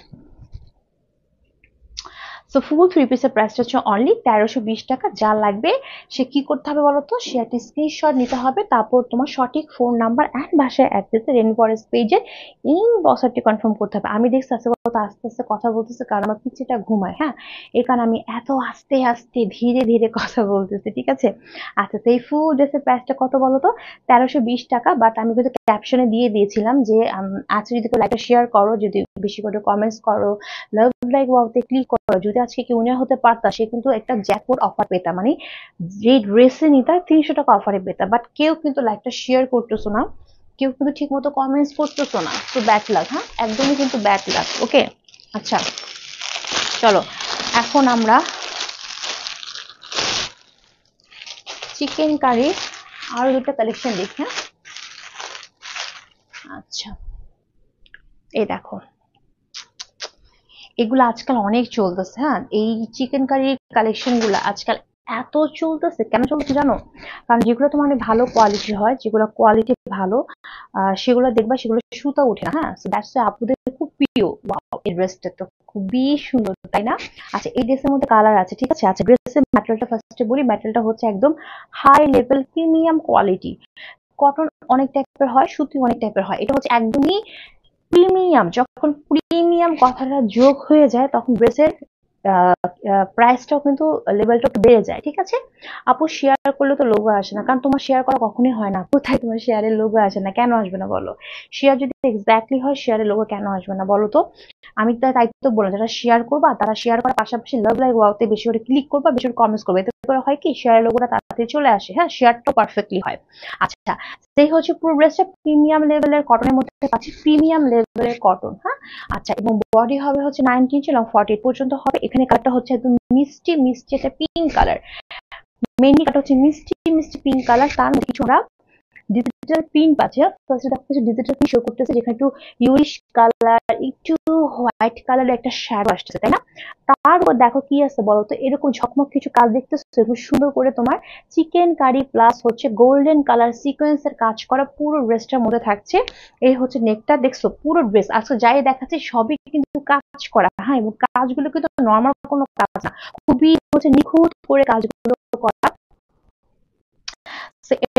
সো ফুল থ্রি পিসের প্রাইসটা হচ্ছে অনলি তেরোশো বিশ টাকা যা লাগবে সে কি করতে হবে বলতো সে একটি স্ক্রিনশট নিতে হবে তারপর তোমার সঠিক ফোন নাম্বার অ্যান্ড ভাষায় অ্যাড্রেসে রেন ফরেস্ট পেজে ইন বসারটি কনফার্ম করতে হবে আমি দেখছি কত আস্তে আস্তে কথা বলতেছে কারণ আমার পিচিটা ঘুমায় হ্যাঁ এই কারণে আমি এত আস্তে আস্তে ধীরে ধীরে কথা বলতেছি ঠিক আছে আচ্ছা সেই ফু ড্রেসের প্রাইসটা কত বলো তো তেরোশো বিশ টাকা বাট আমি কিন্তু ক্যাপশনে দিয়ে দিয়েছিলাম যে আজকে যদি কেউ লাইকটা শেয়ার করো যদি বেশি করে কমেন্টস করো লাভ লাইক ওয়াওতে ক্লিক করো যদি আজকে কেউ নেওয়া হতে পারতা সে কিন্তু একটা জ্যাকপট অফার পেতাম মানে যে ড্রেসে নিতা তিনশো টাকা অফারে পেতাম বাট কেউ কিন্তু লাইকটা শেয়ার করতেছো না কেউ কিন্তু ঠিক মতো কমেন্টস করতেছো না তো ব্যাড লাগ হ্যাঁ একদমই কিন্তু ব্যাড লাগ ওকে আচ্ছা চলো এখন আমরা চিকেন কারি আরো দুটা কালেকশন দেখি হ্যাঁ আচ্ছা এই দেখো এগুলো আজকাল অনেক চলতেছে হ্যাঁ এই চিকেন কারির কালেকশনগুলো আজকাল এত চলতেছে কেন চলতেছে জানো কারণ যেগুলো তোমার ভালো কোয়ালিটি হয় যেগুলো কোয়ালিটি ভালো সেগুলো দেখবা সেগুলো সুতা উঠে না হ্যাঁ দ্যাটস আপুদের খুব প্রিয় এই ড্রেসটা তো খুবই সুন্দর তাই না আচ্ছা এই ড্রেসের মধ্যে কালার আছে ঠিক আছে আচ্ছা ড্রেসের ম্যাটেরিয়ালটা ফার্স্টে বলি ম্যাটেরিয়ালটা হচ্ছে একদম high level premium quality cotton অনেক টাইপের হয় সুতি অনেক টাইপের হয় এটা হচ্ছে একদমই প্রিমিয়াম যখন প্রিমিয়াম কথাটা যোগ হয়ে যায় তখন ড্রেসের প্রাইসটাও কিন্তু লেভেলটা বেড়ে যায় ঠিক আছে আপু শেয়ার করলে তো লোগো আসে না কারণ তোমার শেয়ার করা কখনোই হয় না কোথায় তোমার শেয়ারের লোগো আসে না কেন আসবে না বলো শেয়ার যদি এক্স্যাক্টলি হয় শেয়ারের লোগো কেন আসবে না বলো তো আমি তাই তো বললাম যারা শেয়ার করবা তারা শেয়ার করার পাশাপাশি লাভ লাইক ওয়াওতে বেশি করে ক্লিক করবা বেশি করে কমেন্টস করবে করে হয় কি শেয়ারের লোগোটা তাড়াতাড়ি চলে আসে হ্যাঁ শেয়ারটাও পারফেক্টলি হয় আচ্ছা সেই হচ্ছে পুরো ড্রেসটা প্রিমিয়াম লেভেলের কটনের মধ্যে পাচ্ছি প্রিমিয়াম লেভেলের কটন হ্যাঁ আচ্ছা এবং বডি হবে হচ্ছে নাইনটিন এবং ফর্টি পর্যন্ত হবে এখানে কালারটা হচ্ছে একদম মিষ্টি মিষ্টি একটা পিঙ্ক কালার মেনলি কালারটা হচ্ছে মিষ্টি মিষ্টি পিঙ্ক কালার তার মধ্যে কিছুটা ডিজিটাল প্রিন্ট পাচ্ছে ফার্স্টে ডিজিটাল প্রিন্ট শো করতেছে যেখানে একটু ইউরিশ কালার একটু হোয়াইট কালারের একটা শ্যাডো আসতেছে তাই না তারপর দেখো কি আছে বলো তো এরকম ঝকমক কিছু কাজ দেখতে খুব সুন্দর করে তোমার চিকেন কারি প্লাস হচ্ছে গোল্ডেন কালার সিকোয়েন্স এর কাজ করা পুরো ড্রেসটার মধ্যে থাকছে এই হচ্ছে নেকটা দেখছো পুরো ড্রেস আজকে যাই দেখাচ্ছে সবই কিন্তু কাজ করা হ্যাঁ এবং কাজগুলো কিন্তু নর্মাল কোনো কাজ না খুবই হচ্ছে নিখুঁত করে কাজগুলো করা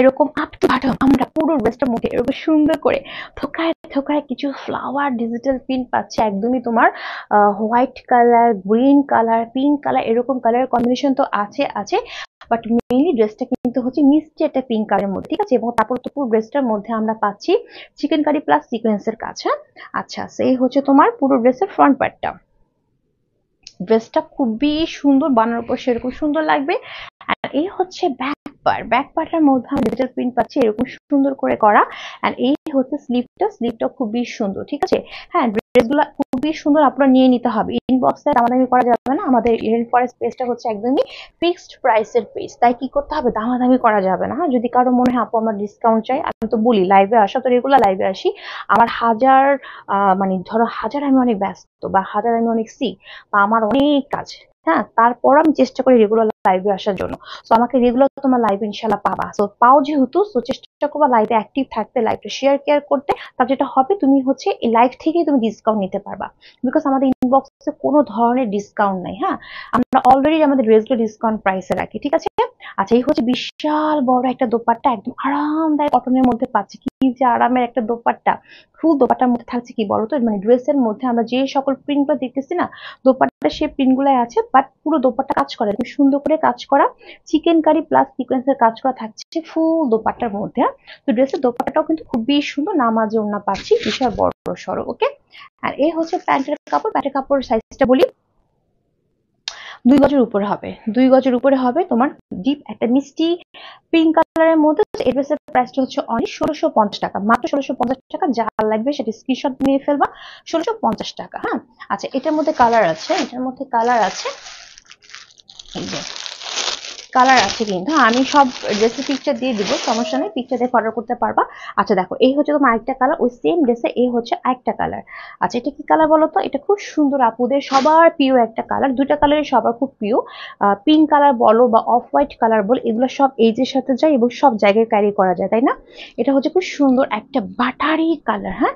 এরকম আপ টু বাটম আমরা পুরো ড্রেসটা মুখে এরকম সুন্দর করে ঠোকায় ঠোকায় কিছু ফ্লাওয়ার ডিজিটাল প্রিন্ট পাচ্ছে একদমই তোমার white colour green colour pink colour এরকম কালার কম্বিনেশন তো আছে আছে বাট মেইনলি ড্রেসটা কিন্তু হচ্ছে মিষ্টি একটা পিঙ্ক কালারের মধ্যে ঠিক আছে এবং তারপর তো পুরো ড্রেসটার মধ্যে আমরা পাচ্ছি চিকেন কারি প্লাস সিকোয়েন্সের কাজ হ্যাঁ আচ্ছা সেই হচ্ছে তোমার পুরো ড্রেসের ফ্রন্ট পার্টটা ড্রেসটা খুবই সুন্দর বানানোর পর সেরকম সুন্দর লাগবে আর এই হচ্ছে ব্যাক পার ব্যাক পার্টার মধ্যে আমরা ডিজিটাল প্রিন্ট পাচ্ছি এরকম সুন্দর করে করা এন্ড এই হচ্ছে স্লিপটা স্লিপটা খুবই সুন্দর ঠিক আছে হ্যাঁ ড্রেসগুলো খুবই সুন্দর আপনারা নিয়ে নিতে হবে ইনবক্সে দামাদামি করা যাবে না আমাদের ইরেন ফরেস্ট পেজটা হচ্ছে একদমই ফিক্সড প্রাইসের পেজ তাই কি করতে হবে দামাদামি করা যাবে না যদি কারো মনে হয় আপু আমার ডিসকাউন্ট চাই আমি তো বলি লাইভে আসা তো রেগুলার লাইভে আসি আমার হাজার মানে ধরো হাজার আমি অনেক ব্যস্ত বা হাজার আমি অনেক সিক বা আমার অনেক কাজ হ্যাঁ তারপর আমি চেষ্টা করি রেগুলার লাইভে আসার জন্য সো আমাকে রেগুলার তোমার লাইভ ইনশাল্লাহ পাবা সো পাও যেহেতু সো চেষ্টা করবা লাইভে অ্যাক্টিভ থাকতে লাইভটা শেয়ার কেয়ার করতে তার যেটা হবে তুমি হচ্ছে এই লাইভ থেকেই তুমি ডিসকাউন্ট নিতে পারবা বিকজ আমাদের ইনবক্সে কোনো ধরনের ডিসকাউন্ট নাই হ্যাঁ আমরা অলরেডি আমাদের রেগুলার ডিসকাউন্ট প্রাইসে রাখি ঠিক আছে আচ্ছা এই হচ্ছে বিশাল বড় একটা দোপাট্টা একদম আরামদায়ক কটনের মধ্যে পাচ্ছি কি যে আরামের একটা দোপাট্টা ফুল দোপাট্টার মধ্যে থাকছে কি বলতো মানে ড্রেসের মধ্যে আমরা যে সকল প্রিন্টগুলো দেখতেছি না দোপাট্টা সে প্রিন্টগুলাই আছে বাট পুরো দোপাট্টা কাজ করে সুন্দর করে করে কাজ করা চিকেন কারি প্লাস সিকোয়েন্সের কাজ করা থাকছে ফুল দোপাট্টার মধ্যে হ্যাঁ? তো ড্রেসের দোপাট্টাটাও কিন্তু খুবই সুন্দর নামাজে ওনা পাচ্ছি বিশাল বড় সড়ো ওকে আর এ হচ্ছে প্যান্টের কাপড় প্যান্টের কাপড় সাইজটা বলি দুই গজের উপরে হবে দুই গজের উপরে হবে তোমার ডিপ একটা মিষ্টি পিঙ্ক কালারের মধ্যে এই ড্রেসের প্রাইসটা হচ্ছে অনেক ষোলোশো পঞ্চাশ টাকা মাত্র ষোলোশো পঞ্চাশ টাকা যা লাগবে সেটা স্ক্রিনশট নিয়ে ফেলবা ষোলোশো পঞ্চাশ টাকা হ্যাঁ আচ্ছা এটার মধ্যে কালার আছে এটার মধ্যে কালার আছে 감사합 কালার আছে কিন্তু আমি সব ড্রেসের পিকচার দিয়ে দিব সমস্যা নেই পিকচার দিয়ে অর্ডার করতে পারবা আচ্ছা দেখো এই হচ্ছে তোমার একটা কালার ওই সেম ড্রেসে এই হচ্ছে একটা কালার আচ্ছা এটা কি কালার বলো তো এটা খুব সুন্দর আপুদের সবার প্রিয় একটা কালার দুটা কালারের সবার খুব প্রিয় পিঙ্ক কালার বলো বা অফ হোয়াইট কালার বলো এগুলো সব এইজের সাথে যায় এবং সব জায়গায় ক্যারি করা যায় তাই না এটা হচ্ছে খুব সুন্দর একটা বাটারি কালার হ্যাঁ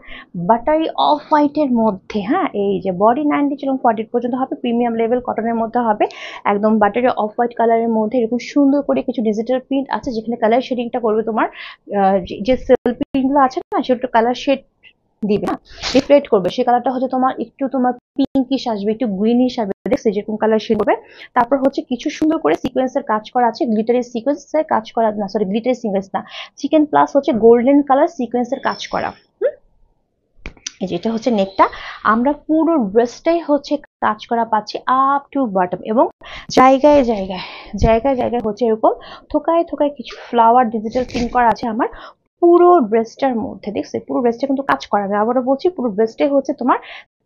বাটারি অফ হোয়াইটের মধ্যে হ্যাঁ এই যে বডি নাইনটি এবং ফর্টি পর্যন্ত হবে প্রিমিয়াম লেভেল কটনের মধ্যে হবে একদম বাটারি অফ হোয়াইট কালারের মধ্যে এরকম সুন্দর করে কিছু ডিজিটাল প্রিন্ট আছে যেখানে কালার শেডিংটা করবে তোমার যে সেল প্রিন্টগুলো আছে না সেটা কালার শেড দিবে না রিফ্লেক্ট করবে সেই কালারটা হচ্ছে তোমার একটু তোমার পিঙ্কিশ আসবে একটু গ্রিনিশ আসবে দেখছে যেরকম কালার শেড হবে তারপর হচ্ছে কিছু সুন্দর করে সিকোয়েন্সের কাজ করা আছে গ্লিটারের সিকোয়েন্সের কাজ করা না সরি গ্লিটারের সিকোয়েন্স না চিকেন প্লাস হচ্ছে গোল্ডেন কালার সিকোয়েন্সের কাজ করা হুম যেটা হচ্ছে নেকটা আমরা পুরো ড্রেসটাই হচ্ছে কাজ করা পাচ্ছি আপ টু বটম এবং জায়গায় জায়গায় জায়গায় জায়গায় হচ্ছে এরকম থোকায় থোকায় কিছু ফ্লাওয়ার ডিজিটাল প্রিন্ট করা আছে আমার পুরো ব্রেস্টার মধ্যে দেখছি পুরো ব্রেস্টে কিন্তু কাজ করা যায় আবারও বলছি পুরো ব্রেস্টে হচ্ছে তোমার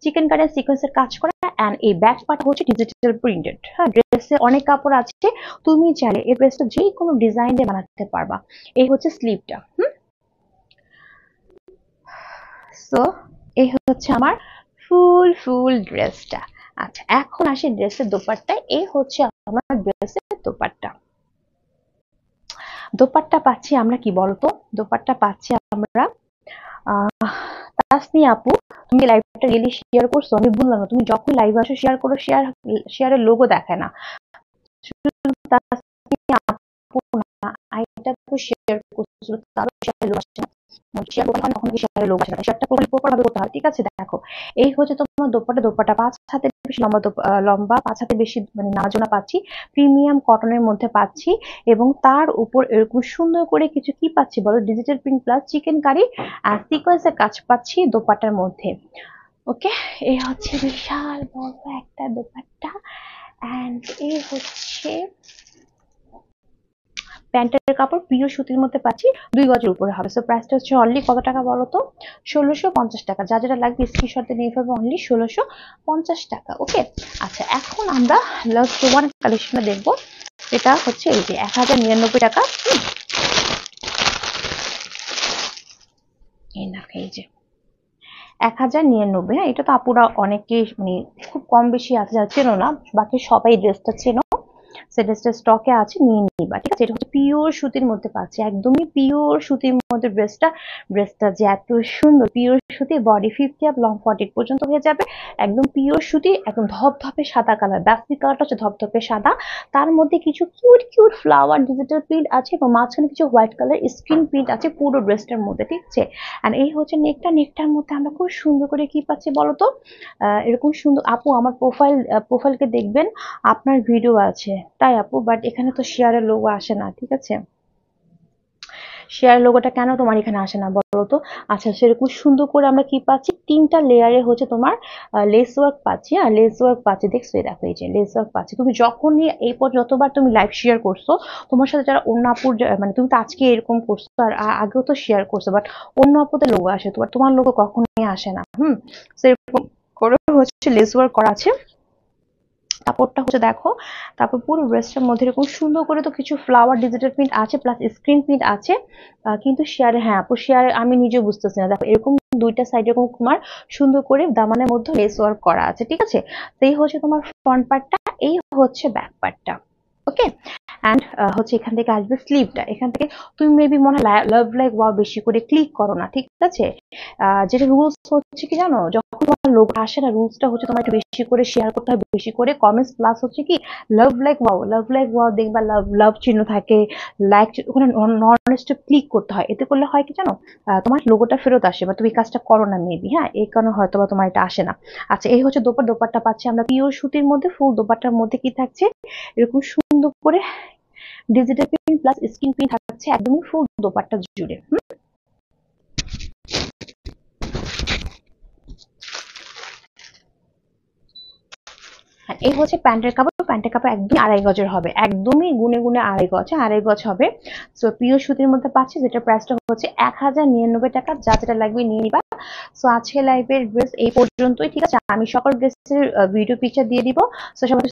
চিকেন কাটের সিকোয়েন্সের কাজ করা অ্যান্ড এই ব্যাক পার্ট হচ্ছে ডিজিটাল প্রিন্টেড হ্যাঁ ড্রেসে অনেক কাপড় আছে তুমি চাইলে এই ড্রেসটা যে কোনো ডিজাইন দিয়ে বানাতে পারবা এই হচ্ছে স্লিভটা হুম সো এই হচ্ছে আমার ফুল ফুল ড্রেসটা আচ্ছা এখন আসি ড্রেসের দোপাট্টা এই হচ্ছে আমার ড্রেসের দোপাট্টা দোপাট্টা পাচ্ছি আমরা কি বলতো দোপাট্টা পাচ্ছি আমরা তাসনি আপু তুমি লাইভটা গেলে শেয়ার করছো আমি বললাম না তুমি যখন লাইভ আসো শেয়ার করো শেয়ার শেয়ারের লোগো দেখায় না আইটা শেয়ার তারও শেয়ার আসছে না শেয়ার দোকানে কখনো শেয়ারের লোক আসে না শেয়ারটা প্রপারলি প্রপারভাবে করতে হয় ঠিক আছে দেখো এই হচ্ছে তোমার দোপাটা দোপাটা পাঁচ হাতে বেশি লম্বা লম্বা পাঁচ হাতে বেশি মানে নাজোনা পাচ্ছি প্রিমিয়াম কটনের মধ্যে পাচ্ছি এবং তার উপর এরকম সুন্দর করে কিছু কি পাচ্ছি বলো digital print plus chikankari আর সিকোয়েন্সের কাজ পাচ্ছি দোপাটার মধ্যে ওকে এই হচ্ছে বিশাল বড় একটা দোপাট্টা অ্যান্ড এই হচ্ছে প্যান্টের কাপড় প্রিয় সুতির মধ্যে পাচ্ছি দুই গজের উপরে হবে সো প্রাইসটা হচ্ছে অনলি কত টাকা বলো তো ষোলোশো পঞ্চাশ টাকা যা যেটা লাগবে স্ক্রিনশটে নিয়ে ফেলবো অনলি ষোলোশো পঞ্চাশ টাকা ওকে আচ্ছা এখন আমরা লাস্ট ওয়ান কালেকশনটা দেখবো এটা হচ্ছে এই যে এক হাজার নিরানব্বই টাকা এই যে এক হাজার নিরানব্বই হ্যাঁ এটা তো আপুরা অনেকেই মানে খুব কম বেশি আছে যারা চেনো না বাকি সবাই ড্রেসটা চেনো সে স্টকে আছে নিয়ে নিবা ঠিক আছে এটা হচ্ছে পিওর সুতির মধ্যে পাচ্ছি একদমই পিওর সুতির মধ্যে ড্রেসটা ড্রেসটা যে এত সুন্দর পিওর সুতি body fifty up long forty পর্যন্ত হয়ে যাবে একদম পিওর সুতি একদম ধপধপে সাদা কালার ব্যাসি কালারটা হচ্ছে ধপধপে সাদা তার মধ্যে কিছু cute cute flower digital print আছে এবং মাঝখানে কিছু হোয়াইট কালার স্ক্রিন প্রিন্ট আছে পুরো ড্রেসটার মধ্যে ঠিক আছে অ্যান্ড এই হচ্ছে নেকটা নেকটার মধ্যে আমরা খুব সুন্দর করে কি পাচ্ছি বলতো এরকম সুন্দর আপু আমার প্রোফাইল প্রোফাইলকে দেখবেন আপনার ভিডিও আছে তাই আপু বাট এখানে তো শেয়ারের লোক আসে না ঠিক আছে শেয়ার লোগোটা কেন তোমার এখানে আসে না বলতো আচ্ছা সেরকম সুন্দর করে আমরা কি পাচ্ছি তিনটা লেয়ারে হচ্ছে তোমার লেস ওয়ার্ক পাচ্ছি আর লেস ওয়ার্ক পাচ্ছি দেখছো দেখো এই যে লেস ওয়ার্ক পাচ্ছি তুমি যখনই এই পর যতবার তুমি লাইভ শেয়ার করছো তোমার সাথে যারা অন্য আপুর মানে তুমি তো আজকে এরকম করছো আর আগেও তো শেয়ার করছো বাট অন্য আপুতে লোগো আসে তোমার তোমার লোগো কখনোই আসে না হুম সেরকম করে হচ্ছে লেস ওয়ার্ক করা আছে কাপড়টা হচ্ছে দেখো তারপর পুরো ড্রেসটার মধ্যে এরকম সুন্দর করে তো কিছু ফ্লাওয়ার ডিজিটাল প্রিন্ট আছে প্লাস স্ক্রিন প্রিন্ট আছে কিন্তু শেয়ারে হ্যাঁ আপু শেয়ারে আমি নিজেও বুঝতেছি না দেখো এরকম দুইটা সাইড এরকম তোমার সুন্দর করে দামানের মধ্যে লেস ওয়ার্ক করা আছে ঠিক আছে তো এই হচ্ছে তোমার ফ্রন্ট পার্টটা এই হচ্ছে ব্যাক পার্টটা ওকে অ্যান্ড uh, হচ্ছে এখান থেকে আসবে স্লিপটা এখান থেকে তুমি মেবি মনে হয় লাভ লাইক ওয়া বেশি করে ক্লিক করো না ঠিক আছে যেটা রুলস হচ্ছে কি জানো যখন তোমার লোক আসে না রুলসটা হচ্ছে তোমার একটু বেশি করে শেয়ার করতে হয় বেশি করে কমেন্টস প্লাস হচ্ছে কি love like wow love like wow দেখবা লাভ লাভ চিহ্ন থাকে লাইক ওখানে নন স্টপ ক্লিক করতে হয় এতে করলে হয় কি জানো তোমার লোগোটা ফেরত আসে বা তুমি কাজটা করো না মেবি হ্যাঁ এই কারণে হয়তো বা তোমার এটা আসে না আচ্ছা এই হচ্ছে দোপার দোপারটা পাচ্ছি আমরা পিওর সুতির মধ্যে ফুল দোপারটার মধ্যে কি থাকছে এরকম সুন্দর করে digital print plus screen print থাকছে একদমই ফুল দোপাট্টা জুড়ে হ্যাঁ, এই হচ্ছে প্যান্টের কাপড় প্যান্টের কাপড় একদম আড়াই গজের হবে একদমই গুনে গুনে আড়াই গজ হ্যাঁ, আড়াই গজ হবে সো প্রিয় সুতির মধ্যে পাচ্ছি যেটা প্রাইসটা হচ্ছে এক হাজার নিরানব্বই টাকা যা যেটা লাগবে নিয়ে নিবা সো আজকে লাইভের ড্রেস এই পর্যন্তই ঠিক আছে আমি সকল ড্রেসের ভিডিও পিকচার দিয়ে দিব সো সবাই